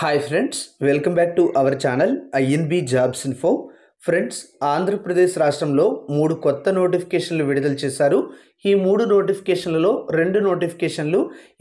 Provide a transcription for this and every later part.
Hi friends, welcome back to our channel INB Jobs Info. Friends Andhra Pradesh రాష్ట్రంలో మూడు కొత్త నోటిఫికేషన్లు విడుదల చేశారు ఈ మూడు నోటిఫికేషన్లలో రెండు నోటిఫికేషన్లు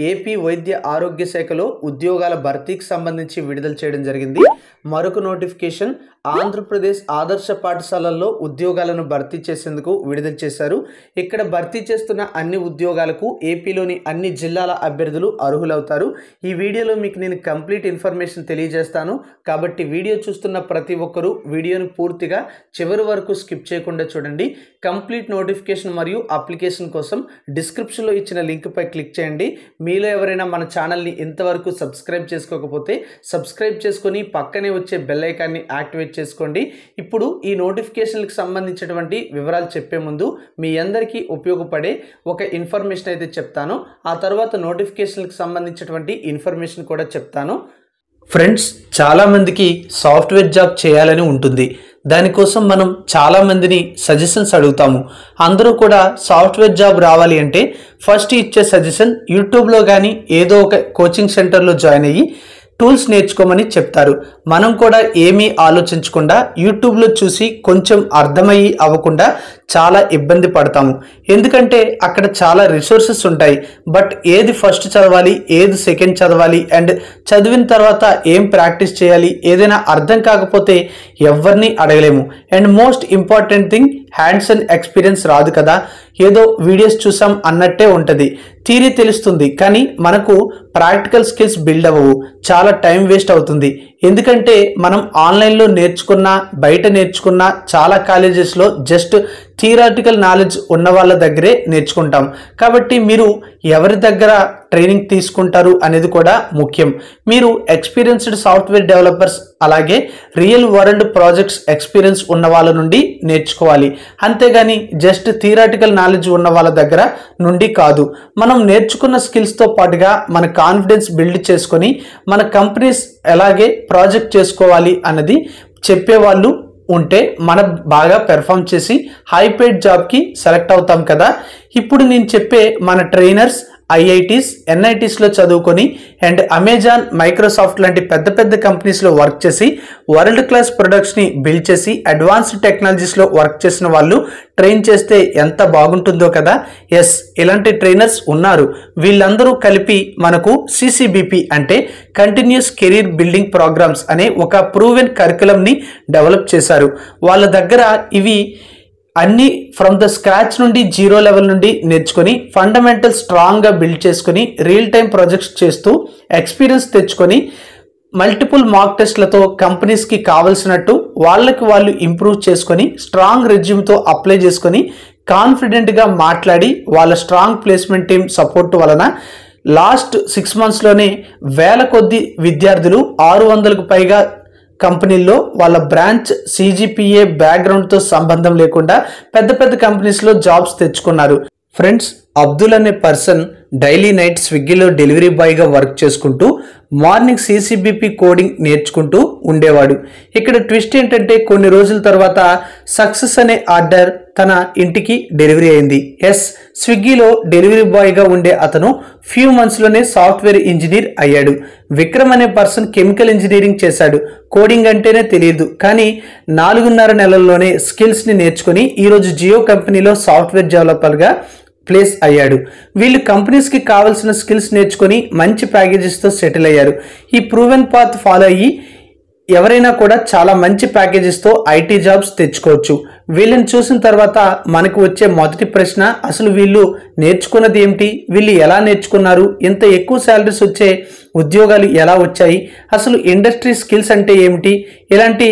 ఏపీ వైద్య ఆరోగ్య శాఖలో ఉద్యోగాల భర్తీకి సంబంధించి విడుదల చేయడం జరిగింది మరొక నోటిఫికేషన్ ఆంధ్రప్రదేశ్ ఆదర్శ పాఠశాలల్లో ఉద్యోగాలను భర్తీ చేసేందుకు విడుదల చేశారు ఇక్కడ భర్తీ చేస్తున్న అన్ని ఉద్యోగాలకు ఏపీలోని అన్ని జిల్లాల అభ్యర్థులు అర్హులవుతారు ఈ వీడియోలో మీకు నేను కంప్లీట్ ఇన్ఫర్మేషన్ తెలియజేస్తాను కాబట్టి వీడియో చూస్తున్న ప్రతి ఒక్కరూ వీడియోని పూర్తిగా తప్పనిసరిగా చివరి వరకు స్కిప్ చేయకుండా చూడండి కంప్లీట్ నోటిఫికేషన్ మరియు అప్లికేషన్ కోసం డిస్క్రిప్షన్లో ఇచ్చిన లింక్పై క్లిక్ చేయండి మీలో ఎవరైనా మన ఛానల్ని ఇంతవరకు సబ్స్క్రైబ్ చేసుకోకపోతే సబ్స్క్రైబ్ చేసుకొని పక్కనే వచ్చే బెల్లైకాన్ని యాక్టివేట్ చేసుకోండి ఇప్పుడు ఈ నోటిఫికేషన్లకు సంబంధించినటువంటి వివరాలు చెప్పే ముందు మీ అందరికీ ఉపయోగపడే ఒక ఇన్ఫర్మేషన్ అయితే చెప్తాను ఆ తర్వాత నోటిఫికేషన్లకు సంబంధించినటువంటి ఇన్ఫర్మేషన్ కూడా చెప్తాను ఫ్రెండ్స్ చాలామందికి సాఫ్ట్వేర్ జాబ్ చేయాలని ఉంటుంది దానికోసం మనం చాలామందిని సజెషన్స్ అడుగుతాము అందరూ కూడా సాఫ్ట్వేర్ జాబ్ రావాలి అంటే ఫస్ట్ ఇచ్చే సజెషన్ యూట్యూబ్లో కానీ ఏదో ఒక కోచింగ్ సెంటర్లో జాయిన్ అయ్యి టూల్స్ నేర్చుకోమని చెప్తారు మనం కూడా ఏమీ ఆలోచించకుండా యూట్యూబ్లో చూసి కొంచెం అర్థమయ్యి అవ్వకుండా చాలా ఇబ్బంది పడతాము ఎందుకంటే అక్కడ చాలా రిసోర్సెస్ ఉంటాయి బట్ ఏది ఫస్ట్ చదవాలి ఏది సెకండ్ చదవాలి అండ్ చదివిన తర్వాత ఏం ప్రాక్టీస్ చేయాలి ఏదైనా అర్థం కాకపోతే ఎవరిని అడగలేము and most important thing hands and experience రాదు కదా ఏదో వీడియోస్ చూసాం అన్నట్టే ఉంటుంది థీరీ తెలుస్తుంది కానీ మనకు ప్రాక్టికల్ స్కిల్స్ బిల్డ్ అవ్వవు చాలా టైం వేస్ట్ అవుతుంది ఎందుకంటే మనం ఆన్లైన్లో నేర్చుకున్న బయట నేర్చుకున్న చాలా కాలేజెస్లో జస్ట్ థియరాటికల్ నాలెడ్జ్ ఉన్న వాళ్ళ దగ్గరే నేర్చుకుంటాం కాబట్టి మీరు ఎవరి దగ్గర ట్రైనింగ్ తీసుకుంటారు అనేది కూడా ముఖ్యం మీరు ఎక్స్పీరియన్స్డ్ సాఫ్ట్వేర్ డెవలపర్స్ అలాగే రియల్ వరల్డ్ ప్రాజెక్ట్స్ ఎక్స్పీరియన్స్ ఉన్న వాళ్ళ నుండి నేర్చుకోవాలి అంతేగాని జస్ట్ థియరాటికల్ నాలెడ్జ్ ఉన్న వాళ్ళ దగ్గర నుండి కాదు మనం నేర్చుకున్న స్కిల్స్తో పాటుగా మన కాన్ఫిడెన్స్ బిల్డ్ చేసుకొని మన కంపెనీస్ ఎలాగే ప్రాజెక్ట్ చేసుకోవాలి అన్నది చెప్పేవాళ్ళు ఉంటే మనం బాగా పెర్ఫామ్ చేసి హైపేడ్ జాబ్కి సెలెక్ట్ అవుతాం కదా ఇప్పుడు నేను చెప్పే మన ట్రైనర్స్ ఐఐటీస్ ఎన్ఐటీస్లో చదువుకొని అండ్ అమెజాన్ మైక్రోసాఫ్ట్ లాంటి పెద్ద పెద్ద కంపెనీస్లో వర్క్ చేసి వరల్డ్ క్లాస్ ప్రొడక్ట్స్ని బిల్డ్ చేసి అడ్వాన్స్డ్ టెక్నాలజీస్లో వర్క్ చేసిన వాళ్ళు ట్రైన్ చేస్తే ఎంత బాగుంటుందో కదా ఎస్ ఇలాంటి ట్రైనర్స్ ఉన్నారు వీళ్ళందరూ కలిపి మనకు సిసిబిపి అంటే కంటిన్యూస్ కెరీర్ బిల్డింగ్ ప్రోగ్రామ్స్ అనే ఒక ప్రూవెన్ కరికులంని డెవలప్ చేశారు వాళ్ళ దగ్గర ఇవి అన్నీ ఫ్రమ్ ద స్క్రాచ్ నుండి జీరో లెవెల్ నుండి నేర్చుకొని ఫండమెంటల్ స్ట్రాంగ్గా బిల్డ్ చేసుకొని రియల్ టైం ప్రాజెక్ట్స్ చేస్తూ ఎక్స్పీరియన్స్ తెచ్చుకొని మల్టిపుల్ మార్క్ టెస్ట్లతో కంపెనీస్కి కావలసినట్టు వాళ్ళకి వాళ్ళు ఇంప్రూవ్ చేసుకొని స్ట్రాంగ్ రెజ్యూమ్తో అప్లై చేసుకొని కాన్ఫిడెంట్గా మాట్లాడి వాళ్ళ స్ట్రాంగ్ ప్లేస్మెంట్ టీం సపోర్ట్ వలన లాస్ట్ సిక్స్ మంత్స్లోనే వేల కొద్ది విద్యార్థులు ఆరు వందలకు పైగా కంపెనీల్లో వాళ్ళ బ్రాంచ్ సిజిపిఏ బ్యాక్గ్రౌండ్తో సంబంధం లేకుండా పెద్ద పెద్ద కంపెనీస్లో జాబ్స్ తెచ్చుకున్నారు ఫ్రెండ్స్ అబ్దుల్ అనే పర్సన్ డైలీ నైట్ స్విగ్గీలో డెలివరీ బాయ్గా వర్క్ చేసుకుంటూ మార్నింగ్ సీసీబీపీ కోడింగ్ నేర్చుకుంటూ ఉండేవాడు ఇక్కడ ట్విస్ట్ ఏంటంటే కొన్ని రోజుల తర్వాత సక్సెస్ అనే ఆర్డర్ తన ఇంటికి డెలివరీ అయింది ఎస్ స్విగ్గీలో డెలివరీ బాయ్గా ఉండే అతను ఫ్యూ మంత్స్లోనే సాఫ్ట్వేర్ ఇంజనీర్ అయ్యాడు విక్రమ్ అనే పర్సన్ కెమికల్ ఇంజనీరింగ్ చేశాడు కోడింగ్ అంటేనే తెలియదు కానీ నాలుగున్నర నెలల్లోనే స్కిల్స్ని నేర్చుకుని ఈరోజు జియో కంపెనీలో సాఫ్ట్వేర్ డెవలపర్గా ప్లేస్ అయ్యాడు వీళ్ళు కంపెనీస్కి కావాల్సిన స్కిల్స్ నేర్చుకొని మంచి ప్యాకేజెస్తో సెటిల్ అయ్యారు ఈ ప్రూవెన్ పాత్ ఫాలో అయ్యి ఎవరైనా కూడా చాలా మంచి ప్యాకేజెస్తో ఐటీ జాబ్స్ తెచ్చుకోవచ్చు వీళ్ళని చూసిన తర్వాత మనకు వచ్చే మొదటి ప్రశ్న అసలు వీళ్ళు నేర్చుకున్నది ఏమిటి వీళ్ళు ఎలా నేర్చుకున్నారు ఇంత ఎక్కువ శాలరీస్ వచ్చే ఉద్యోగాలు ఎలా వచ్చాయి అసలు ఇండస్ట్రీ స్కిల్స్ అంటే ఏమిటి ఇలాంటి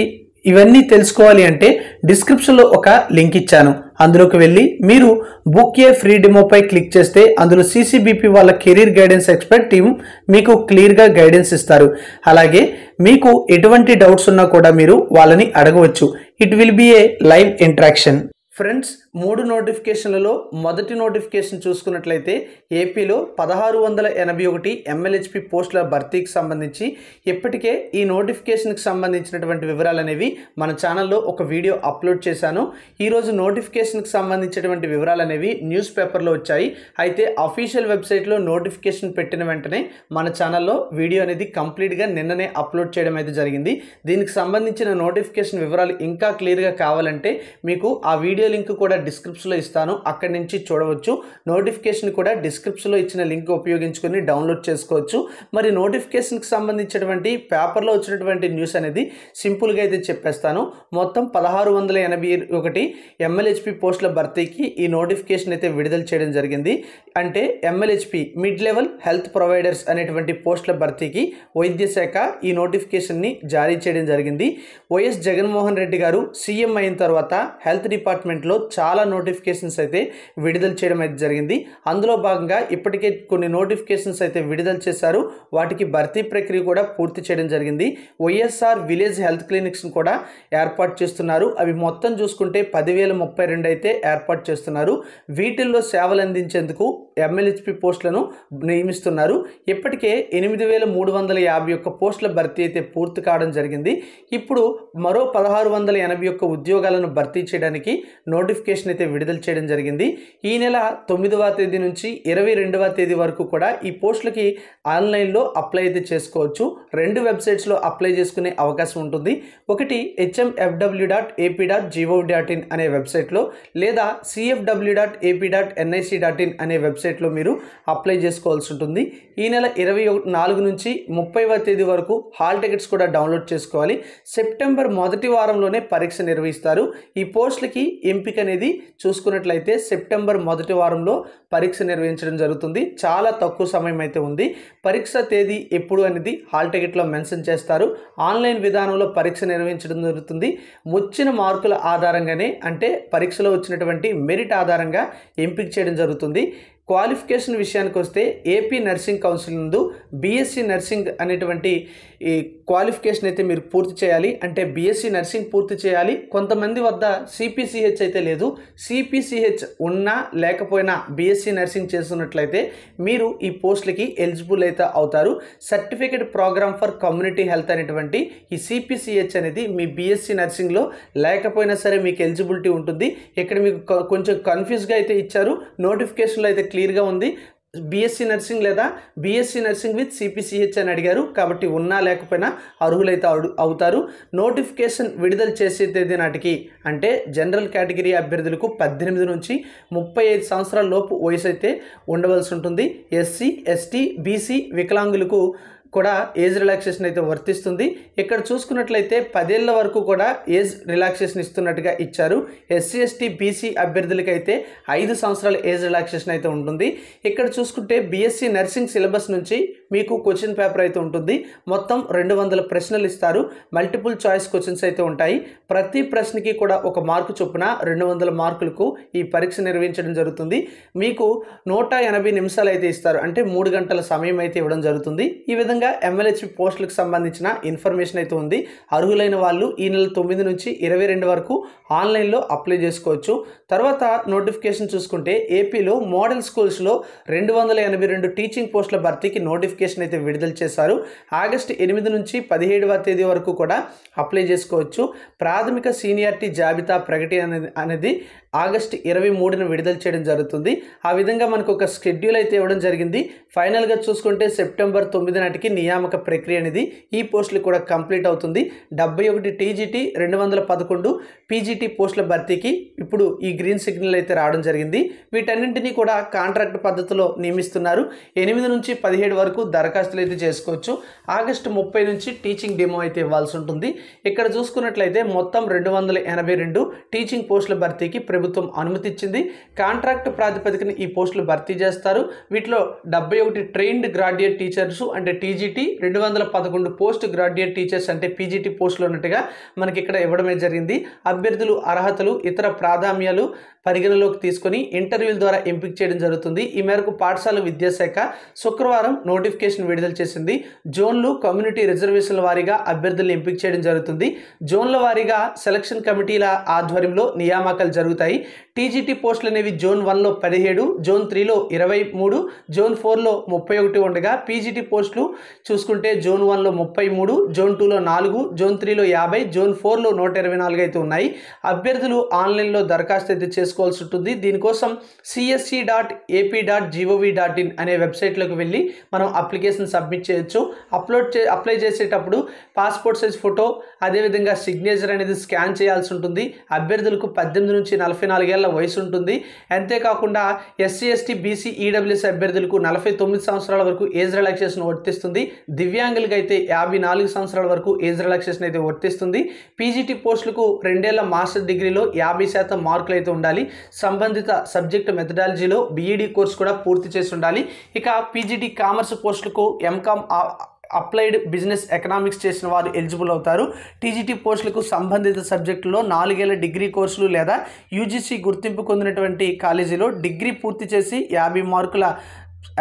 ఇవన్నీ తెలుసుకోవాలి అంటే డిస్క్రిప్షన్లో ఒక లింక్ ఇచ్చాను అందులోకి వెళ్ళి మీరు బుక్ ఏ ఫ్రీ డెమోపై క్లిక్ చేస్తే అందులో సీసీబీపీ వాళ్ళ కెరీర్ గైడెన్స్ ఎక్స్పర్ట్ టీం మీకు క్లియర్గా గైడెన్స్ ఇస్తారు అలాగే మీకు ఎటువంటి డౌట్స్ ఉన్నా కూడా మీరు వాళ్ళని అడగవచ్చు it will be a live interaction friends మూడు నోటిఫికేషన్లలో మొదటి నోటిఫికేషన్ చూసుకున్నట్లయితే ఏపీలో పదహారు వందల ఎనభై ఒకటి ఎమ్మెల్యేహెచ్పి పోస్టుల భర్తీకి సంబంధించి ఇప్పటికే ఈ నోటిఫికేషన్కి సంబంధించినటువంటి వివరాలు అనేవి మన ఛానల్లో ఒక వీడియో అప్లోడ్ చేశాను ఈరోజు నోటిఫికేషన్కి సంబంధించినటువంటి వివరాలు అనేవి న్యూస్ పేపర్లో వచ్చాయి అయితే అఫీషియల్ వెబ్సైట్లో నోటిఫికేషన్ పెట్టిన వెంటనే మన ఛానల్లో వీడియో అనేది కంప్లీట్గా నిన్ననే అప్లోడ్ చేయడం అయితే జరిగింది దీనికి సంబంధించిన నోటిఫికేషన్ వివరాలు ఇంకా క్లియర్గా కావాలంటే మీకు ఆ వీడియో లింక్ కూడా డిస్క్రిప్షన్లో ఇస్తాను అక్కడి నుంచి చూడవచ్చు నోటిఫికేషన్ కూడా డిస్క్రిప్షన్లో ఇచ్చిన లింక్ ఉపయోగించుకొని డౌన్లోడ్ చేసుకోవచ్చు మరి నోటిఫికేషన్కి సంబంధించినటువంటి పేపర్లో వచ్చినటువంటి న్యూస్ అనేది సింపుల్గా అయితే చెప్పేస్తాను మొత్తం పదహారు వందల ఎనభై ఒకటి ఎంఎల్హెచ్పి పోస్టుల భర్తీకి ఈ నోటిఫికేషన్ అయితే విడుదల చేయడం జరిగింది అంటే MLHP mid level health providers అనేటువంటి పోస్టుల భర్తీకి వైద్య శాఖ ఈ నోటిఫికేషన్ని జారీ చేయడం జరిగింది వైఎస్ జగన్మోహన్ రెడ్డి గారు సీఎం అయిన తర్వాత హెల్త్ డిపార్ట్మెంట్లో చాలా చాలా నోటిఫికేషన్స్ అయితే విడుదల చేయడం అయితే జరిగింది అందులో భాగంగా ఇప్పటికే కొన్ని నోటిఫికేషన్స్ అయితే విడుదల చేశారు వాటికి భర్తీ ప్రక్రియ కూడా పూర్తి చేయడం జరిగింది వైఎస్ఆర్ విలేజ్ హెల్త్ క్లినిక్స్ని కూడా ఏర్పాటు చేస్తున్నారు అవి మొత్తం చూసుకుంటే పదివేల ముప్పై రెండు అయితే ఏర్పాటు చేస్తున్నారు వీటిల్లో సేవలు అందించేందుకు ఎమ్మెల్యేపీ పోస్టులను నియమిస్తున్నారు ఇప్పటికే ఎనిమిది వేల మూడు వందల యాభై ఒక్క పోస్టుల భర్తీ అయితే పూర్తి కావడం జరిగింది ఇప్పుడు మరో పదహారు వందల ఎనభై ఒక్క ఉద్యోగాలను భర్తీ చేయడానికి నోటిఫికేషన్ నోటిఫికేషన్ అయితే విడుదల చేయడం జరిగింది ఈ నెల తొమ్మిదవ తేదీ నుంచి ఇరవై రెండవ తేదీ వరకు కూడా ఈ పోస్టులకి ఆన్లైన్లో అప్లై అయితే చేసుకోవచ్చు రెండు వెబ్సైట్స్లో అప్లై చేసుకునే అవకాశం ఉంటుంది ఒకటి HMFW dot AP dot GO dot in అనే వెబ్సైట్లో లేదా CFW dot AP dot NIC dot in అనే వెబ్సైట్లో మీరు అప్లై చేసుకోవాల్సి ఉంటుంది ఈ నెల ఇరవై నాలుగు నుంచి ముప్పైవ తేదీ వరకు హాల్ టికెట్స్ కూడా డౌన్లోడ్ చేసుకోవాలి సెప్టెంబర్ మొదటి వారంలోనే పరీక్ష నిర్వహిస్తారు ఈ పోస్టులకి ఎంపిక అనేది చూసుకున్నట్లయితే సెప్టెంబర్ మొదటి వారంలో పరీక్ష నిర్వహించడం జరుగుతుంది చాలా తక్కువ సమయం అయితే ఉంది పరీక్ష తేదీ ఎప్పుడు అనేది హాల్ టికెట్లో మెన్షన్ చేస్తారు ఆన్లైన్ విధానంలో పరీక్ష నిర్వహించడం జరుగుతుంది వచ్చిన మార్కుల ఆధారంగానే అంటే పరీక్షలో వచ్చినటువంటి మెరిట్ ఆధారంగా ఎంపిక చేయడం జరుగుతుంది క్వాలిఫికేషన్ విషయానికి వస్తే ఏపీ నర్సింగ్ కౌన్సిల్ నందు బీఎస్సీ నర్సింగ్ అనేటువంటి ఈ క్వాలిఫికేషన్ అయితే మీరు పూర్తి చేయాలి అంటే బీఎస్సీ నర్సింగ్ పూర్తి చేయాలి కొంతమంది వద్ద సిపిసిహెచ్ అయితే లేదు సిపిసిహెచ్ ఉన్నా లేకపోయినా బీఎస్సీ నర్సింగ్ చేస్తున్నట్లయితే మీరు ఈ పోస్టులకి ఎలిజిబుల్ అయితే అవుతారు certificate program for community health అనేటువంటి ఈ సిపిసిహెచ్ అనేది మీ బీఎస్సీ నర్సింగ్లో లేకపోయినా సరే మీకు ఎలిజిబిలిటీ ఉంటుంది ఇక్కడ మీకు కొంచెం కన్ఫ్యూజ్గా అయితే ఇచ్చారు నోటిఫికేషన్లో అయితే క్లియర్గా ఉంది బీఎస్సీ నర్సింగ్ లేదా బీఎస్సీ నర్సింగ్ విత్ సిపిసిహెచ్ అని అడిగారు కాబట్టి ఉన్నా లేకపోయినా అర్హులైతే అవుతారు నోటిఫికేషన్ విడుదల చేసే తేదీ నాటికి అంటే జనరల్ కేటగిరీ అభ్యర్థులకు పద్దెనిమిది నుంచి ముప్పై ఐదు సంవత్సరాల లోపు వయసు అయితే ఉండవలసి ఉంటుంది ఎస్సీ ఎస్టీ బీసీ వికలాంగులకు కూడా ఏజ్ రిలాక్సేషన్ అయితే వర్తిస్తుంది ఇక్కడ చూసుకున్నట్లయితే పదేళ్ల వరకు కూడా ఏజ్ రిలాక్సేషన్ ఇస్తున్నట్టుగా ఇచ్చారు ఎస్సీ ఎస్టీ బీసీ అయితే ఐదు సంవత్సరాల ఏజ్ రిలాక్సేషన్ అయితే ఉంటుంది ఇక్కడ చూసుకుంటే బీఎస్సీ నర్సింగ్ సిలబస్ నుంచి మీకు క్వశ్చన్ పేపర్ అయితే ఉంటుంది మొత్తం రెండు వందల ప్రశ్నలు ఇస్తారు మల్టిపుల్ చాయిస్ క్వశ్చన్స్ అయితే ఉంటాయి ప్రతి ప్రశ్నకి కూడా ఒక మార్కు చొప్పున రెండు వందల మార్కులకు ఈ పరీక్ష నిర్వహించడం జరుగుతుంది మీకు నూట ఎనభై నిమిషాలు అయితే ఇస్తారు అంటే మూడు గంటల సమయం అయితే ఇవ్వడం జరుగుతుంది ఈ విధంగా ముఖ్యంగా ఎమ్మెల్యేచి పోస్టులకు సంబంధించిన ఇన్ఫర్మేషన్ అయితే ఉంది అర్హులైన వాళ్ళు ఈ నెల తొమ్మిది నుంచి ఇరవై రెండు వరకు ఆన్లైన్లో అప్లై చేసుకోవచ్చు తర్వాత నోటిఫికేషన్ చూసుకుంటే ఏపీలో మోడల్ స్కూల్స్లో రెండు వందల ఎనభై రెండు టీచింగ్ పోస్టుల భర్తీకి నోటిఫికేషన్ అయితే విడుదల చేశారు ఆగస్టు ఎనిమిది నుంచి పదిహేడవ తేదీ వరకు కూడా అప్లై చేసుకోవచ్చు ప్రాథమిక సీనియారిటీ జాబితా ప్రకటి అనేది ఆగస్ట్ ఇరవై మూడున విడుదల చేయడం జరుగుతుంది ఆ విధంగా మనకు ఒక షెడ్యూల్ అయితే ఇవ్వడం జరిగింది ఫైనల్గా చూసుకుంటే సెప్టెంబర్ తొమ్మిది నాటికి నియామక ప్రక్రియ అనేది ఈ పోస్టులు కూడా కంప్లీట్ అవుతుంది డెబ్బై ఒకటి టీజీటీ రెండు వందల పదకొండు పీజీటీ పోస్టుల భర్తీకి ఇప్పుడు ఈ గ్రీన్ సిగ్నల్ అయితే రావడం జరిగింది వీటన్నింటినీ కూడా కాంట్రాక్ట్ పద్ధతిలో నియమిస్తున్నారు ఎనిమిది నుంచి పదిహేడు వరకు దరఖాస్తులు అయితే చేసుకోవచ్చు ఆగస్టు ముప్పై నుంచి టీచింగ్ డెమో అయితే ఇవ్వాల్సి ఉంటుంది ఇక్కడ చూసుకున్నట్లయితే మొత్తం రెండు వందల ఎనభై రెండు టీచింగ్ పోస్టుల భర్తీకి ప్రభుత్వం అనుమతిచ్చింది కాంట్రాక్ట్ ప్రాతిపదికన ఈ పోస్టులు భర్తీ చేస్తారు వీటిలో డెబ్బై ఒకటి ట్రైన్డ్ గ్రాడ్యుయేట్ టీచర్స్ అంటే టీజీటీ రెండు వందల పదకొండు పోస్ట్ గ్రాడ్యుయేట్ టీచర్స్ అంటే పీజీటీ పోస్టులు ఉన్నట్టుగా మనకి ఇక్కడ ఇవ్వడమే జరిగింది అభ్యర్థులు అర్హతలు ఇతర ప్రాధాన్యాలు పరిగణలోకి తీసుకొని ఇంటర్వ్యూల ద్వారా ఎంపిక చేయడం జరుగుతుంది ఈ మేరకు పాఠశాల విద్యాశాఖ శుక్రవారం నోటిఫికేషన్ విడుదల చేసింది జోన్లు కమ్యూనిటీ రిజర్వేషన్ల వారీగా అభ్యర్థులను ఎంపిక చేయడం జరుగుతుంది జోన్ల వారీగా సెలక్షన్ కమిటీల ఆధ్వర్యంలో నియామకాలు జరుగుతాయి టీజీటీ పోస్టులు అనేవి జోన్ వన్లో పదిహేడు జోన్ త్రీలో ఇరవై మూడు జోన్ ఫోర్లో ముప్పై ఒకటి ఉండగా పీజీటీ పోస్టులు చూసుకుంటే జోన్ వన్లో ముప్పై మూడు జోన్ టూలో నాలుగు జోన్ త్రీలో యాభై జోన్ ఫోర్లో నూట ఇరవై నాలుగు అయితే ఉన్నాయి అభ్యర్థులు ఆన్లైన్లో దరఖాస్తు అయితే చేసుకోవాల్సి ఉంటుంది దీనికోసం CSC dot AP dot GOV dot in అనే వెబ్సైట్లోకి వెళ్ళి మనం అప్లికేషన్ సబ్మిట్ చేయొచ్చు అప్లోడ్ చే అప్లై చేసేటప్పుడు పాస్పోర్ట్ సైజ్ ఫోటో అదేవిధంగా సిగ్నేచర్ అనేది స్కాన్ చేయాల్సి ఉంటుంది అభ్యర్థులకు పద్దెనిమిది నుంచి నలభై నాలుగేళ్ల ఏళ్ల వయసు ఉంటుంది అంతేకాకుండా ఎస్సీ ఎస్టీ బీసీ ఈడబ్ల్యూఎస్ అభ్యర్థులకు నలభై తొమ్మిది సంవత్సరాల వరకు ఏజ్ రిలాక్సేషన్ వర్తిస్తుంది దివ్యాంగులకు అయితే యాభై నాలుగు సంవత్సరాల వరకు ఏజ్ రిలాక్సేషన్ అయితే వర్తిస్తుంది పీజీటీ పోస్టులకు రెండేళ్ల మాస్టర్ డిగ్రీలో యాభై శాతం మార్కులు అయితే ఉండాలి సంబంధిత సబ్జెక్ట్ మెథడాలజీలో బీఈడీ కోర్స్ కూడా పూర్తి చేసి ఉండాలి ఇక పీజీటీ కామర్స్ పోస్టులకు ఎంకామ్ అప్లైడ్ బిజినెస్ ఎకనామిక్స్ చేసిన వారు ఎలిజిబుల్ అవుతారు టీజీటీ పోస్టులకు సంబంధిత సబ్జెక్టులో నాలుగేళ్ల డిగ్రీ కోర్సులు లేదా యూజీసీ గుర్తింపు పొందినటువంటి కాలేజీలో డిగ్రీ పూర్తి చేసి యాభై మార్కుల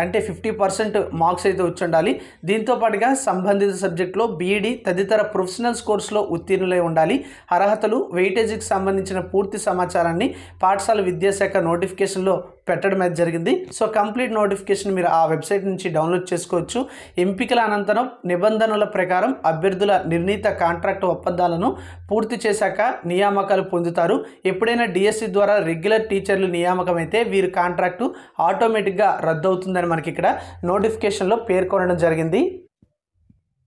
అంటే ఫిఫ్టీ పర్సెంట్ మార్క్స్ అయితే వచ్చుండాలి దీంతో పాటుగా సంబంధిత సబ్జెక్టులో బీఈడీ తదితర ప్రొఫెషనల్స్ కోర్సులో ఉత్తీర్ణులై ఉండాలి అర్హతలు వెయిటేజీకి సంబంధించిన పూర్తి సమాచారాన్ని పాఠశాల విద్యాశాఖ నోటిఫికేషన్లో పెట్టడం అయితే జరిగింది సో కంప్లీట్ నోటిఫికేషన్ మీరు ఆ వెబ్సైట్ నుంచి డౌన్లోడ్ చేసుకోవచ్చు ఎంపికల అనంతరం నిబంధనల ప్రకారం అభ్యర్థుల నిర్ణీత కాంట్రాక్ట్ ఒప్పందాలను పూర్తి చేశాక నియామకాలు పొందుతారు ఎప్పుడైనా డిఎస్సి ద్వారా రెగ్యులర్ టీచర్లు నియామకం అయితే వీరి కాంట్రాక్టు ఆటోమేటిక్గా రద్దు అవుతుందని మనకి ఇక్కడ నోటిఫికేషన్లో పేర్కొనడం జరిగింది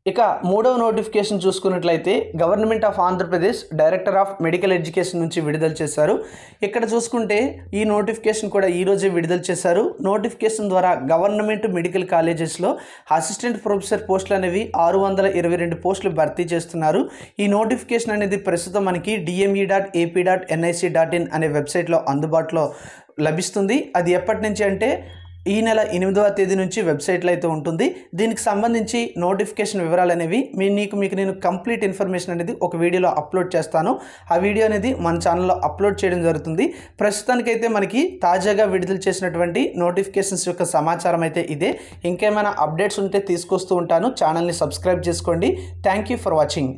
ఇక మూడవ నోటిఫికేషన్ చూసుకున్నట్లయితే government of Andhra Pradesh director of medical education నుంచి విడుదల చేశారు ఇక్కడ చూసుకుంటే ఈ నోటిఫికేషన్ కూడా ఈరోజే విడుదల చేశారు నోటిఫికేషన్ ద్వారా గవర్నమెంట్ మెడికల్ కాలేజెస్లో అసిస్టెంట్ ప్రొఫెసర్ పోస్టులు అనేవి ఆరు వందల ఇరవై రెండు పోస్టులు భర్తీ చేస్తున్నారు ఈ నోటిఫికేషన్ అనేది ప్రస్తుతం మనకి DME dot AP dot NIC dot in అనే వెబ్సైట్లో అందుబాటులో లభిస్తుంది అది ఎప్పటి నుంచి అంటే ఈ నెల ఎనిమిదవ తేదీ నుంచి వెబ్సైట్లో అయితే ఉంటుంది దీనికి సంబంధించి నోటిఫికేషన్ వివరాలు అనేవి మీ నీకు మీకు నేను కంప్లీట్ ఇన్ఫర్మేషన్ అనేది ఒక వీడియోలో అప్లోడ్ చేస్తాను ఆ వీడియో అనేది మన ఛానల్లో అప్లోడ్ చేయడం జరుగుతుంది ప్రస్తుతానికైతే మనకి తాజాగా విడుదల చేసినటువంటి నోటిఫికేషన్స్ యొక్క సమాచారం అయితే ఇదే ఇంకేమైనా అప్డేట్స్ ఉంటే తీసుకొస్తూ ఉంటాను ఛానల్ని సబ్స్క్రైబ్ చేసుకోండి థ్యాంక్ యూ ఫర్ వాచింగ్